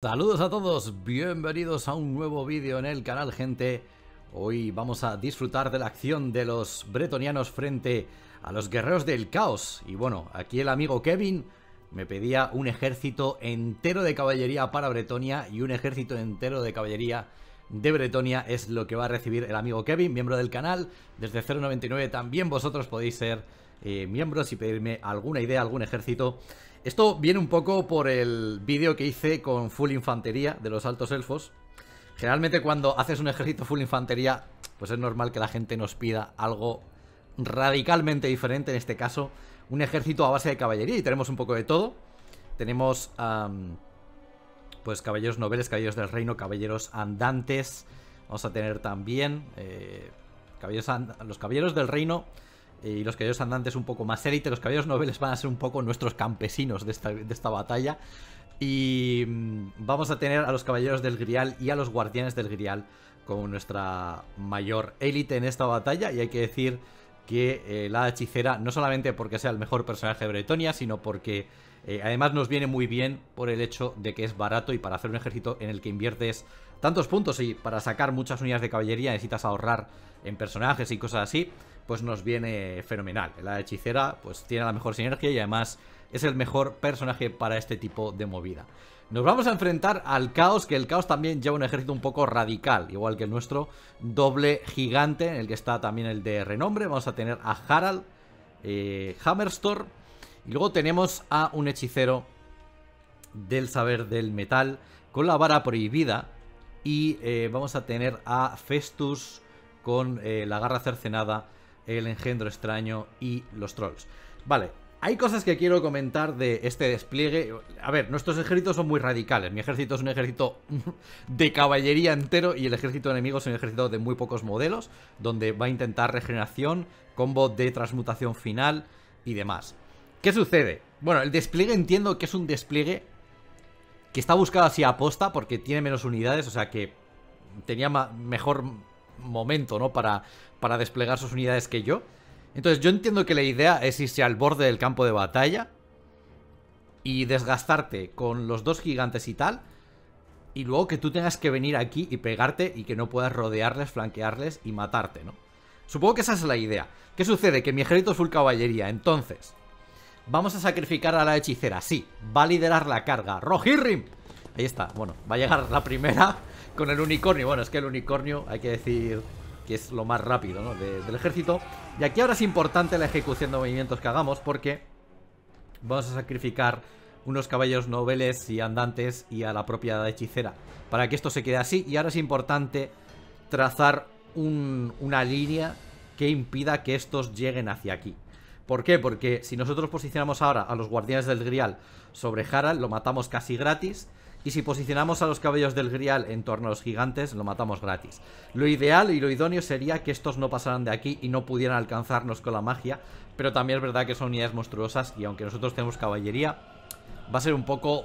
Saludos a todos, bienvenidos a un nuevo vídeo en el canal gente. Hoy vamos a disfrutar de la acción de los bretonianos frente a los guerreros del caos. Y bueno, aquí el amigo Kevin me pedía un ejército entero de caballería para Bretonia y un ejército entero de caballería de Bretonia es lo que va a recibir el amigo Kevin, miembro del canal. Desde 099 también vosotros podéis ser eh, miembros y pedirme alguna idea, algún ejército esto viene un poco por el vídeo que hice con full infantería de los altos elfos. Generalmente cuando haces un ejército full infantería, pues es normal que la gente nos pida algo radicalmente diferente, en este caso, un ejército a base de caballería y tenemos un poco de todo. Tenemos pues caballeros noveles, caballeros del reino, caballeros andantes. Vamos a tener también eh, caballeros los caballeros del reino eh, y los caballeros andantes un poco más élite, los caballeros nobles van a ser un poco nuestros campesinos de esta, de esta batalla. Y mm, vamos a tener a los caballeros del Grial y a los guardianes del Grial como nuestra mayor élite en esta batalla. Y hay que decir que eh, la hechicera, no solamente porque sea el mejor personaje de Bretonia, sino porque eh, además nos viene muy bien por el hecho de que es barato y para hacer un ejército en el que inviertes tantos puntos y para sacar muchas unidades de caballería necesitas ahorrar en personajes y cosas así, pues nos viene fenomenal. La hechicera pues tiene la mejor sinergia y además es el mejor personaje para este tipo de movida. Nos vamos a enfrentar al caos, que el caos también lleva un ejército un poco radical, igual que nuestro doble gigante, en el que está también el de renombre. Vamos a tener a Harald, eh, Hammerstor, y luego tenemos a un hechicero del saber del metal con la vara prohibida, y eh, vamos a tener a Festus con eh, la garra cercenada, el engendro extraño y los trolls. Vale, hay cosas que quiero comentar de este despliegue. A ver, nuestros ejércitos son muy radicales. Mi ejército es un ejército de caballería entero y el ejército enemigo es un ejército de muy pocos modelos, donde va a intentar regeneración, combo de transmutación final y demás. ¿Qué sucede? Bueno, el despliegue entiendo que es un despliegue que está buscado así a posta porque tiene menos unidades, o sea que tenía mejor momento, ¿no? Para, para desplegar sus unidades que yo. Entonces yo entiendo que la idea es irse al borde del campo de batalla y desgastarte con los dos gigantes y tal. Y luego que tú tengas que venir aquí y pegarte y que no puedas rodearles, flanquearles y matarte, ¿no? Supongo que esa es la idea. ¿Qué sucede? Que mi ejército es full caballería. Entonces, vamos a sacrificar a la hechicera. Sí, va a liderar la carga. ¡Rohirrim! Ahí está. Bueno, va a llegar la primera con el unicornio. Bueno, es que el unicornio, hay que decir que es lo más rápido ¿no? del ejército. Y aquí ahora es importante la ejecución de movimientos que hagamos porque vamos a sacrificar unos caballos noveles y andantes y a la propia hechicera para que esto se quede así. Y ahora es importante trazar una línea que impida que estos lleguen hacia aquí. ¿Por qué? Porque si nosotros posicionamos ahora a los guardianes del grial sobre Harald, lo matamos casi gratis y si posicionamos a los caballos del grial en torno a los gigantes, lo matamos gratis. Lo ideal y lo idóneo sería que estos no pasaran de aquí y no pudieran alcanzarnos con la magia, pero también es verdad que son unidades monstruosas y aunque nosotros tenemos caballería, va a ser un poco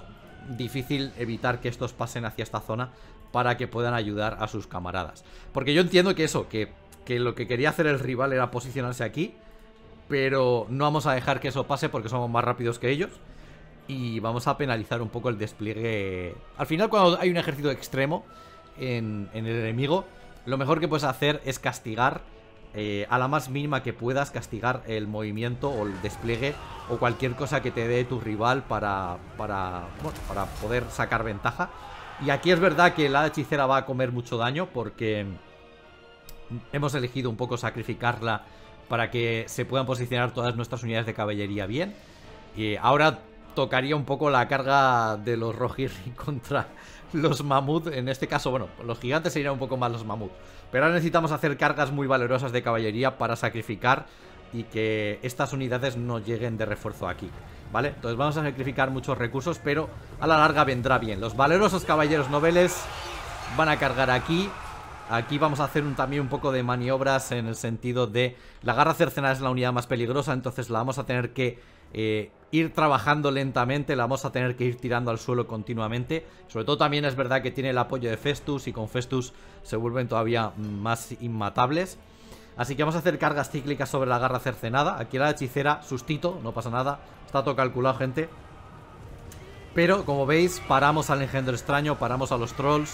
difícil evitar que estos pasen hacia esta zona para que puedan ayudar a sus camaradas. Porque yo entiendo que eso, que lo que quería hacer el rival era posicionarse aquí, pero no vamos a dejar que eso pase porque somos más rápidos que ellos y vamos a penalizar un poco el despliegue. Al final, cuando hay un ejército extremo en, el enemigo, lo mejor que puedes hacer es castigar eh, a la más mínima que puedas, castigar el movimiento o el despliegue o cualquier cosa que te dé tu rival para, para, para poder sacar ventaja. Y aquí es verdad que la hechicera va a comer mucho daño porque hemos elegido un poco sacrificarla para que se puedan posicionar todas nuestras unidades de caballería bien. Y ahora tocaría un poco la carga de los Rojirri contra los mamut. En este caso, bueno, los gigantes serían un poco más los mamut. Pero ahora necesitamos hacer cargas muy valerosas de caballería para sacrificar y que estas unidades no lleguen de refuerzo aquí. ¿Vale? Entonces vamos a sacrificar muchos recursos, pero a la larga vendrá bien. Los valerosos caballeros noveles van a cargar aquí. Aquí vamos a hacer un, también un poco de maniobras en el sentido de... La garra cercana es la unidad más peligrosa, entonces la vamos a tener que eh, ir trabajando lentamente, la vamos a tener que ir tirando al suelo continuamente. Sobre todo también es verdad que tiene el apoyo de Festus y con Festus se vuelven todavía más inmatables. Así que vamos a hacer cargas cíclicas sobre la garra cercenada. Aquí la hechicera, sustito, no pasa nada. Está todo calculado, gente. Pero, como veis, paramos al engendro extraño, paramos a los trolls.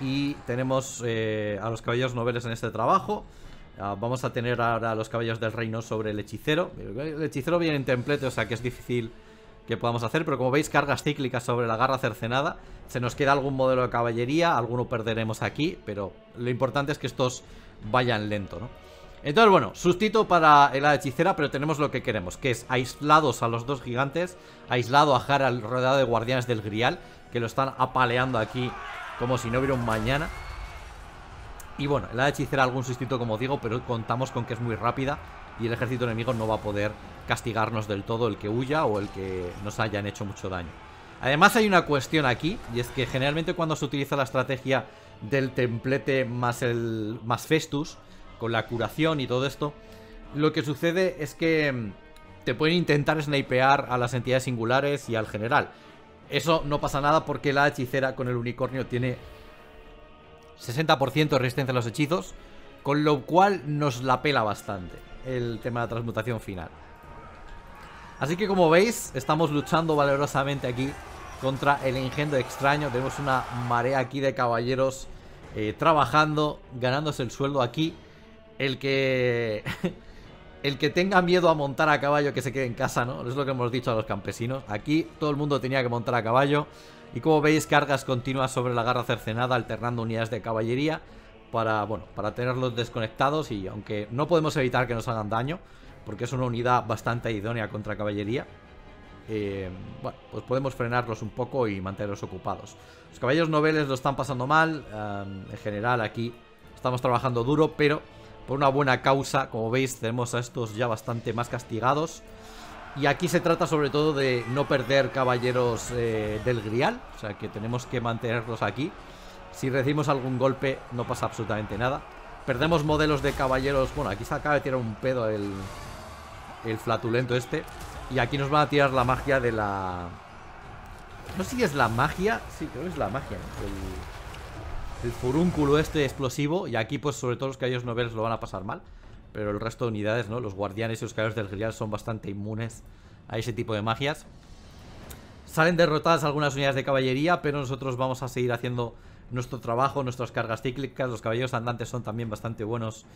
Y tenemos eh, a los caballeros noveles en este trabajo. Ah, vamos a tener ahora los caballos del reino sobre el hechicero. El hechicero viene en templete, o sea que es difícil que podamos hacer, pero como veis cargas cíclicas sobre la garra cercenada. Se nos queda algún modelo de caballería, alguno perderemos aquí, pero lo importante es que estos vayan lento, ¿no? Entonces, bueno, sustito para la hechicera, pero tenemos lo que queremos, que es aislados a los dos gigantes, aislado a al rodeado de guardianes del grial, que lo están apaleando aquí como si no hubiera un mañana. Y bueno, la hechicera algún sustituto como digo, pero contamos con que es muy rápida y el ejército enemigo no va a poder castigarnos del todo el que huya o el que nos hayan hecho mucho daño. Además hay una cuestión aquí, y es que generalmente cuando se utiliza la estrategia del templete más, el, más Festus, con la curación y todo esto, lo que sucede es que mm, te pueden intentar snipear a las entidades singulares y al general. Eso no pasa nada porque la hechicera con el unicornio tiene 60% resistencia a los hechizos, con lo cual nos la pela bastante el tema de la transmutación final. Así que como veis, estamos luchando valerosamente aquí contra el engendro extraño. Tenemos una marea aquí de caballeros eh, trabajando, ganándose el sueldo aquí. El que... el que tenga miedo a montar a caballo que se quede en casa, ¿no? Es lo que hemos dicho a los campesinos. Aquí todo el mundo tenía que montar a caballo. Y como veis, cargas continuas sobre la garra cercenada alternando unidades de caballería para, bueno, para tenerlos desconectados y aunque no podemos evitar que nos hagan daño, porque es una unidad bastante idónea contra caballería, eh, bueno, pues podemos frenarlos un poco y mantenerlos ocupados. Los caballeros noveles lo están pasando mal, em, en general aquí estamos trabajando duro, pero por una buena causa, como veis, tenemos a estos ya bastante más castigados. Y aquí se trata sobre todo de no perder caballeros eh, del grial, o sea que tenemos que mantenerlos aquí. Si recibimos algún golpe no pasa absolutamente nada. Perdemos modelos de caballeros, bueno, aquí se acaba de tirar un pedo el, el flatulento este. Y aquí nos van a tirar la magia de la... No sé si es la magia, sí, creo que es la magia, el, el furúnculo este explosivo. Y aquí pues sobre todo los caballeros noveles lo van a pasar mal pero el resto de unidades, ¿no? Los guardianes y los caballeros del grial son bastante inmunes a ese tipo de magias. Salen derrotadas algunas unidades de caballería, pero nosotros vamos a seguir haciendo nuestro trabajo, nuestras cargas cíclicas. Los caballeros andantes son también bastante buenos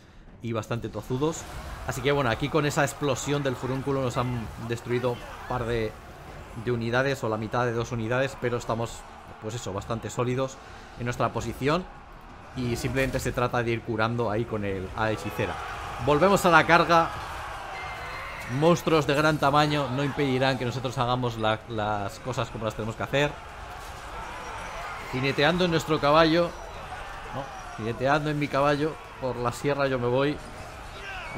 y bastante tozudos. Así que bueno, aquí con esa explosión del furúnculo nos han destruido un par de, de unidades o la mitad de dos unidades, pero estamos, pues eso, bastante sólidos en nuestra posición. Y simplemente se trata de ir curando ahí con el, a hechicera. Volvemos a la carga. Monstruos de gran tamaño no impedirán que nosotros hagamos las cosas como las tenemos que hacer. Jineteando en nuestro caballo. No, jineteando en mi caballo. Por la sierra yo me voy.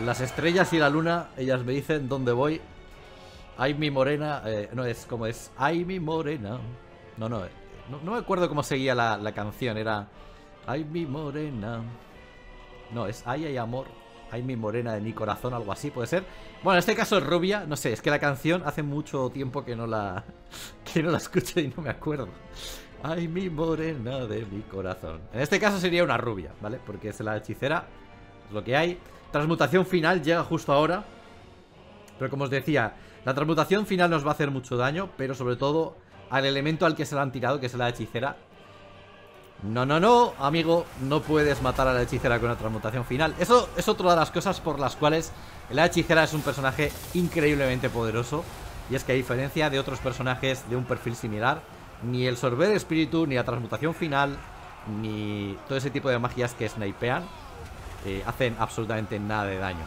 Las estrellas y la luna, ellas me dicen dónde voy. Ay mi morena. Eh, no es como es. Ay mi morena. No, eh, no. No, me acuerdo cómo seguía la, la canción. Era. Ay mi morena. No, es Ay, ay, amor. Ay, mi Morena de mi corazón, algo así, puede ser. Bueno, en este caso es rubia, no sé, es que la canción hace mucho tiempo que no la que no la escucho y no me acuerdo. Ay, mi morena de mi corazón. En este caso sería una rubia, ¿vale? Porque es la hechicera, es lo que hay. Transmutación final llega justo ahora. Pero como os decía, la transmutación final nos va a hacer mucho daño, pero sobre todo al elemento al que se la han tirado, que es la hechicera, no, no, no, amigo, no puedes matar a la hechicera con la transmutación final. Eso es otra de las cosas por las cuales la hechicera es un personaje increíblemente poderoso. Y es que a diferencia de otros personajes de un perfil similar, ni el sorber espíritu, ni la transmutación final, ni todo ese tipo de magias que snipean, eh, hacen absolutamente nada de daño.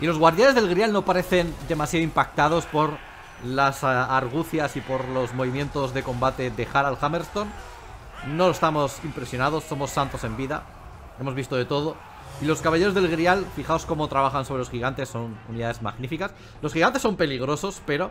Y los guardianes del grial no parecen demasiado impactados por las ah, argucias y por los movimientos de combate de Harald Hammerstone no estamos impresionados, somos santos en vida. Hemos visto de todo. Y los caballeros del Grial, fijaos cómo trabajan sobre los gigantes, son unidades magníficas. Los gigantes son peligrosos, pero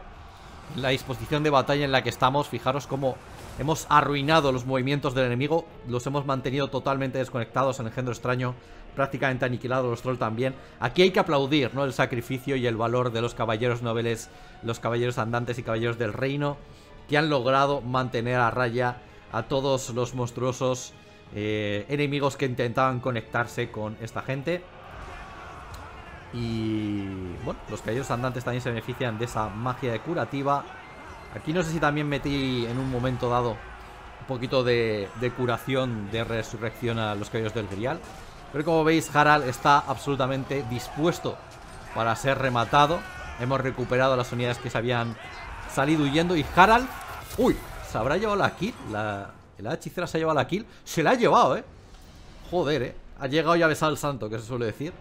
la disposición de batalla en la que estamos, fijaros cómo hemos arruinado los movimientos del enemigo, los hemos mantenido totalmente desconectados, En el género extraño prácticamente aniquilados los troll también. Aquí hay que aplaudir, ¿no? El sacrificio y el valor de los caballeros Nobles, los caballeros andantes y caballeros del reino, que han logrado mantener a raya a todos los monstruosos eh, enemigos que intentaban conectarse con esta gente. Y bueno, los caballeros andantes también se benefician de esa magia de curativa. Aquí no sé si también metí en un momento dado un poquito de, curación, de resurrección a los caídos del Grial. Pero como veis, Harald está absolutamente dispuesto para ser rematado. Hemos recuperado las unidades que se habían salido huyendo y Harald... ¡Uy! ¿Se habrá llevado la kill? La, hechicera se ha llevado la kill. Se la ha llevado, ¿eh? Joder, ¿eh? Ha llegado y ha besado al santo, que se suele decir.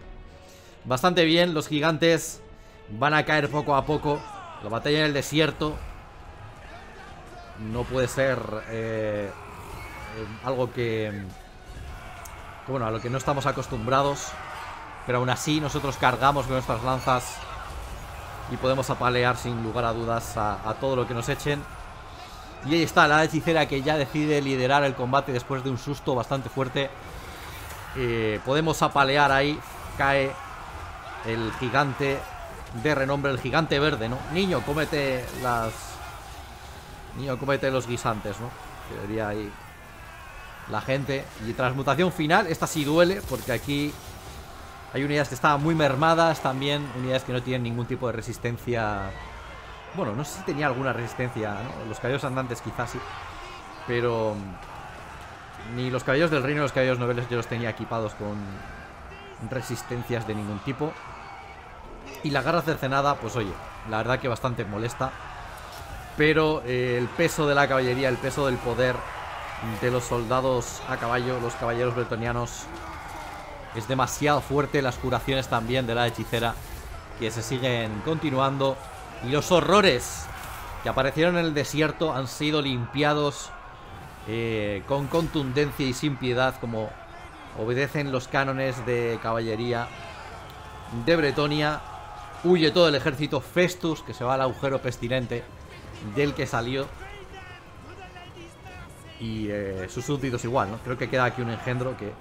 Bastante bien, los gigantes van a caer poco a poco. La batalla en el desierto no puede ser eh, em, algo em, que, bueno, a lo que no estamos acostumbrados. Pero aún así nosotros cargamos con nuestras lanzas y podemos apalear sin lugar a dudas a todo lo que nos echen. Y ahí está la hechicera que ya decide liderar el combate después de un susto bastante fuerte. Eh, podemos apalear ahí. Cae el gigante de renombre, el gigante verde, ¿no? Niño, cómete las... Niño, cómete los guisantes, ¿no? Que ahí la gente. Y transmutación final, esta sí duele, porque aquí hay unidades que están muy mermadas, también unidades que no tienen ningún tipo de resistencia bueno, no sé si tenía alguna resistencia, ¿no? Los caballos andantes quizás sí. Pero... Mm, ni los caballos del reino ni los caballos noveles yo los tenía equipados con resistencias de ningún tipo. Y la garra cercenada, pues oye, la verdad que bastante molesta. Pero eh, el peso de la caballería, el peso del poder de los soldados a caballo, los caballeros bretonianos, es demasiado fuerte. Las curaciones también de la hechicera que se siguen continuando y los horrores que aparecieron en el desierto han sido limpiados eh, con contundencia y sin piedad como obedecen los cánones de caballería de Bretonia. Huye todo el ejército Festus que se va al agujero pestilente del que salió. Y eh, sus súbditos igual, ¿no? Creo que queda aquí un engendro que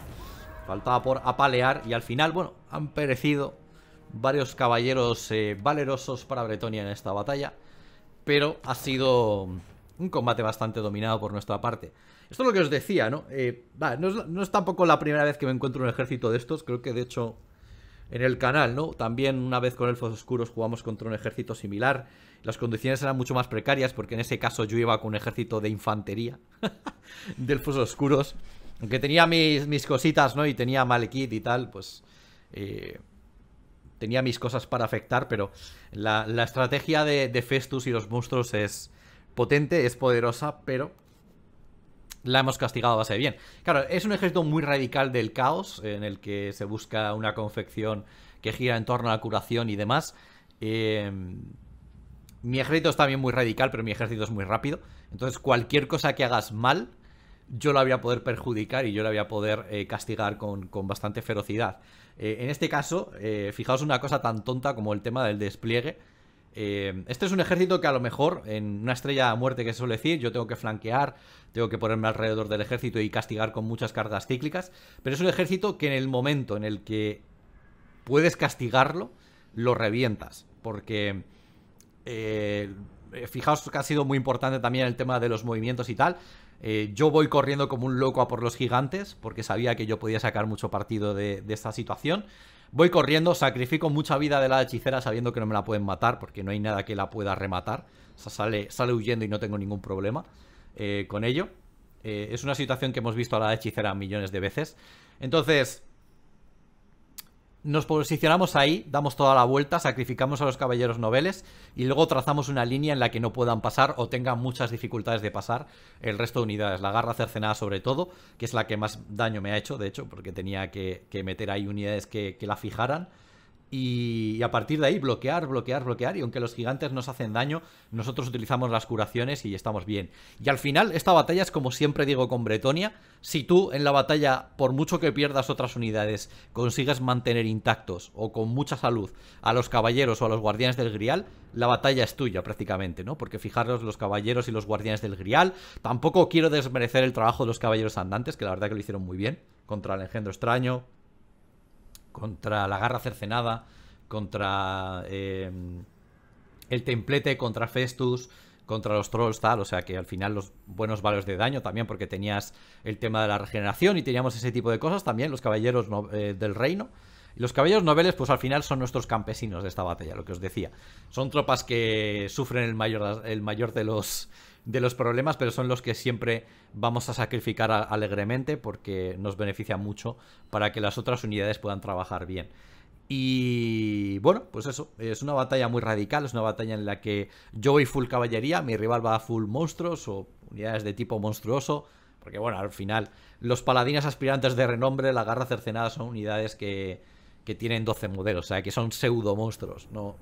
faltaba por apalear y al final, bueno, han perecido varios caballeros eh, valerosos para Bretonia en esta batalla, pero ha sido un combate bastante dominado por nuestra parte. Esto es lo que os decía, ¿no? Eh, no, es, tampoco la primera vez que me encuentro un ejército de estos, creo que de hecho en el canal, ¿no? También una vez con Elfos Oscuros jugamos contra un ejército similar, las condiciones eran mucho más precarias porque en ese caso yo iba con un ejército de infantería de Elfos Oscuros, aunque tenía mis, mis cositas, ¿no? Y tenía mal kit y tal, pues... Eh, tenía mis cosas para afectar, pero la, estrategia de, Festus y los monstruos es potente, es poderosa, pero la hemos castigado bastante bien. Claro, es un ejército muy radical del caos, en el que se busca una confección que gira en torno a la curación y demás. Em, mi ejército es también muy radical, pero mi ejército es muy rápido. Entonces cualquier cosa que hagas mal yo la voy a poder perjudicar y yo la voy a poder eh, castigar con, bastante ferocidad. Eh, en este caso, eh, fijaos una cosa tan tonta como el tema del despliegue. este es un ejército que a lo mejor, en una estrella de muerte que se suele decir, yo tengo que flanquear, tengo que ponerme alrededor del ejército y castigar con muchas cargas cíclicas, pero es un ejército que en el momento en el que puedes castigarlo, lo revientas, porque fijaos que ha sido muy importante también el tema de los movimientos y tal. Eh, yo voy corriendo como un loco a por los gigantes, porque sabía que yo podía sacar mucho partido de, esta situación. Voy corriendo, sacrifico mucha vida de la hechicera sabiendo que no me la pueden matar, porque no hay nada que la pueda rematar. O sale, sale huyendo y no tengo ningún problema eh, con ello. Eh, es una situación que hemos visto a la hechicera millones de veces. Entonces, nos posicionamos ahí, damos toda la vuelta, sacrificamos a los caballeros noveles y luego trazamos una línea en la que no puedan pasar o tengan muchas dificultades de pasar el resto de unidades. La garra cercenada sobre todo, que es la que más daño me ha hecho, de hecho, porque tenía que, meter ahí unidades que la fijaran y, a partir de ahí bloquear, bloquear, bloquear. Y aunque los gigantes nos hacen daño, nosotros utilizamos las curaciones y estamos bien. Y al final, esta batalla es como siempre digo con Bretonia. Si tú en la batalla, por mucho que pierdas otras unidades, consigues mantener intactos o con mucha salud a los caballeros o a los guardianes del grial, la batalla es tuya prácticamente, ¿no? Porque fijaros, los caballeros y los guardianes del grial. Tampoco quiero desmerecer el trabajo de los caballeros andantes, que la verdad que lo hicieron muy bien. Contra el engendro extraño, contra la garra cercenada, contra em, el templete, contra Festus, contra los trolls, tal. O sea que al final los buenos valores de daño también, porque tenías el tema de la regeneración y teníamos ese tipo de cosas también, los caballeros eh, del reino. Y los caballeros noveles, pues al final son nuestros campesinos de esta batalla, lo que os decía. Son tropas que sufren el mayor, el mayor de los de los problemas, pero son los que siempre vamos a sacrificar alegremente porque nos beneficia mucho para que las otras unidades puedan trabajar bien. Y bueno, pues eso, es una batalla muy radical, es una batalla en la que yo voy full caballería, mi rival va full monstruos o unidades de tipo monstruoso, porque bueno, al final los paladines aspirantes de renombre, la garra cercenada son unidades que, que tienen 12 modelos, o sea, que son pseudo monstruos, no,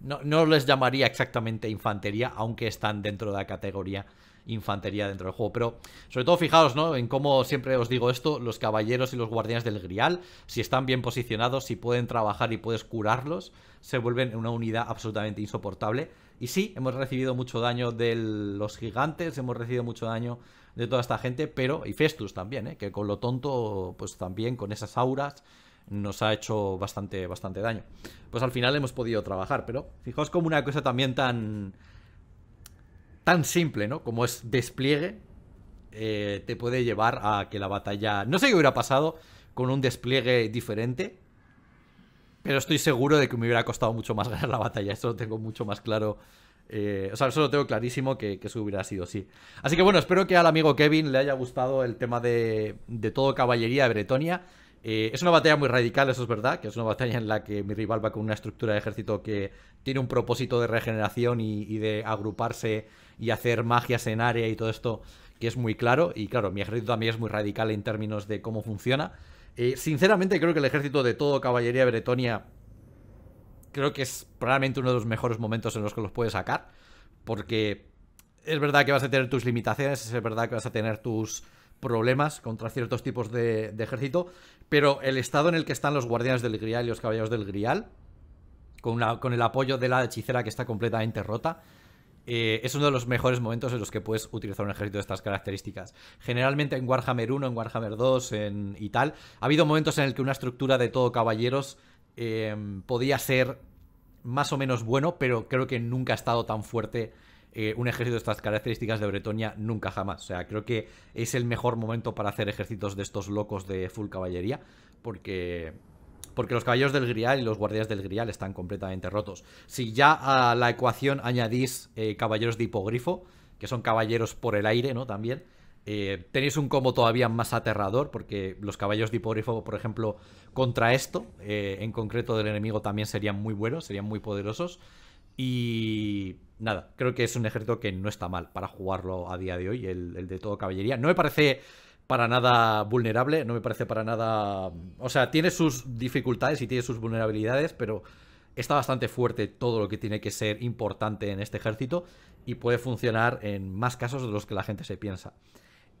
no, les llamaría exactamente infantería, aunque están dentro de la categoría infantería dentro del juego. Pero sobre todo fijaos ¿no? en cómo siempre os digo esto, los caballeros y los guardianes del grial, si están bien posicionados, si pueden trabajar y puedes curarlos, se vuelven una unidad absolutamente insoportable. Y sí, hemos recibido mucho daño de los gigantes, hemos recibido mucho daño de toda esta gente, pero, y Festus también, ¿eh? que con lo tonto, pues también con esas auras nos ha hecho bastante, bastante daño. Pues al final hemos podido trabajar, pero fijaos como una cosa también tan, tan simple, ¿no? Como es despliegue, eh, te puede llevar a que la batalla... No sé qué hubiera pasado con un despliegue diferente, pero estoy seguro de que me hubiera costado mucho más ganar la batalla. Eso lo tengo mucho más claro. Eh, o sea, eso lo tengo clarísimo que, eso hubiera sido así. Así que bueno, espero que al amigo Kevin le haya gustado el tema de, de todo caballería de Bretonia. Eh, es una batalla muy radical, eso es verdad, que es una batalla en la que mi rival va con una estructura de ejército que tiene un propósito de regeneración y, de agruparse y hacer magias en área y todo esto, que es muy claro. Y claro, mi ejército también es muy radical en términos de cómo funciona. Eh, sinceramente creo que el ejército de todo caballería bretonia creo que es probablemente uno de los mejores momentos en los que los puedes sacar, porque es verdad que vas a tener tus limitaciones, es verdad que vas a tener tus problemas contra ciertos tipos de, ejército, pero el estado en el que están los guardianes del Grial y los caballeros del Grial, con, el apoyo de la hechicera que está completamente rota, eh, es uno de los mejores momentos en los que puedes utilizar un ejército de estas características. Generalmente en Warhammer 1, en Warhammer 2 en, y tal, ha habido momentos en el que una estructura de todo caballeros eh, podía ser más o menos bueno, pero creo que nunca ha estado tan fuerte eh, un ejército de estas características de Bretonia, nunca jamás. O sea, creo que es el mejor momento para hacer ejércitos de estos locos de full caballería, porque porque los caballeros del grial y los guardias del grial están completamente rotos. Si ya a la ecuación añadís eh, caballeros de hipogrifo, que son caballeros por el aire, ¿no? También. Eh, tenéis un combo todavía más aterrador, porque los caballeros de hipogrifo, por ejemplo, contra esto, en concreto del enemigo, también serían muy buenos, serían muy poderosos. Y nada, creo que es un ejército que no está mal para jugarlo a día de hoy, el, de todo caballería. No me parece para nada vulnerable, no me parece para nada... O sea, tiene sus dificultades y tiene sus vulnerabilidades, pero está bastante fuerte todo lo que tiene que ser importante en este ejército y puede funcionar en más casos de los que la gente se piensa.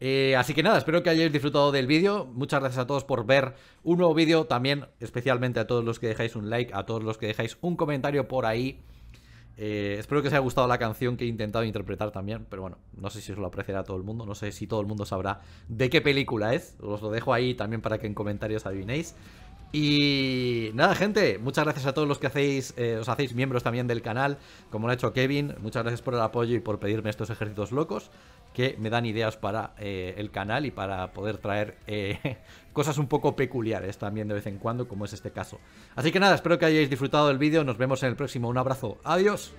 Eh, así que nada, espero que hayáis disfrutado del vídeo. Muchas gracias a todos por ver un nuevo vídeo. También especialmente a todos los que dejáis un like, a todos los que dejáis un comentario por ahí. Eh, espero que os haya gustado la canción que he intentado interpretar también, pero bueno, no sé si os lo apreciará todo el mundo, no sé si todo el mundo sabrá de qué película es. Os lo dejo ahí también para que en comentarios adivinéis. Y nada, gente, muchas gracias a todos los que hacéis, eh, os hacéis miembros también del canal, como lo ha hecho Kevin. Muchas gracias por el apoyo y por pedirme estos ejércitos locos que me dan ideas para eh, el canal y para poder traer eh, cosas un poco peculiares también de vez en cuando, como es este caso. Así que nada, espero que hayáis disfrutado del vídeo, nos vemos en el próximo, un abrazo, adiós.